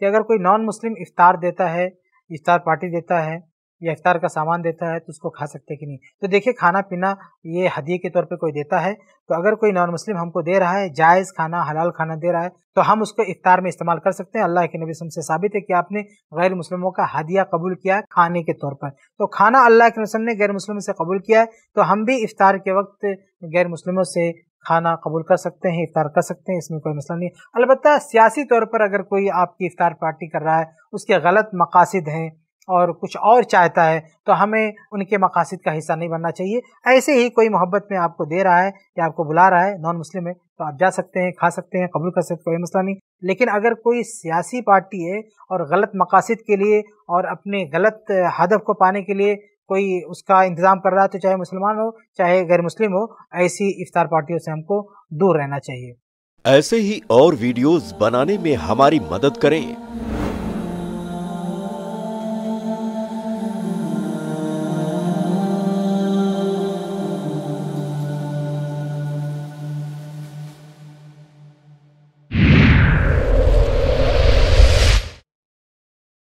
कि अगर कोई नॉन मुस्लिम इफ्तार देता है इफ्तार पार्टी देता है या इफ्तार का सामान देता है तो उसको खा सकते कि नहीं तो देखिए खाना पीना ये हदिये के तौर पे कोई देता है तो अगर कोई नॉन मुस्लिम हमको दे रहा है जायज़ खाना हलाल खाना दे रहा है तो हम उसको इफ्तार में इस्तेमाल कर सकते हैं अल्लाह के नबी से साबित है कि आपने गैर मुस्लिमों का हदिया कबूल किया खाने के तौर पर तो खाना अल्लाह के नबी ने गैर मुस्लिमों से कबूल किया है तो हम भी इफ्तार के वक्त गैर मुस्लिमों से खाना कबूल कर सकते हैं इफ्तार कर सकते हैं इसमें कोई मसला नहीं अलबत् सियासी तौर पर अगर कोई आपकी इफ्तार पार्टी कर रहा है उसके गलत मकासद हैं और कुछ और चाहता है तो हमें उनके मकासद का हिस्सा नहीं बनना चाहिए ऐसे ही कोई मोहब्बत में आपको दे रहा है या आपको बुला रहा है नॉन मुस्लिम है तो आप जा सकते हैं खा सकते हैं कबूल कर सकते कोई मसला नहीं लेकिन अगर कोई सियासी पार्टी है और गलत मकासद के लिए और अपने गलत हदफ को पाने के लिए कोई उसका इंतज़ाम कर रहा है तो चाहे मुसलमान हो चाहे गैर मुस्लिम हो ऐसी इफ्तार पार्टियों से हमको दूर रहना चाहिए ऐसे ही और वीडियोस बनाने में हमारी मदद करें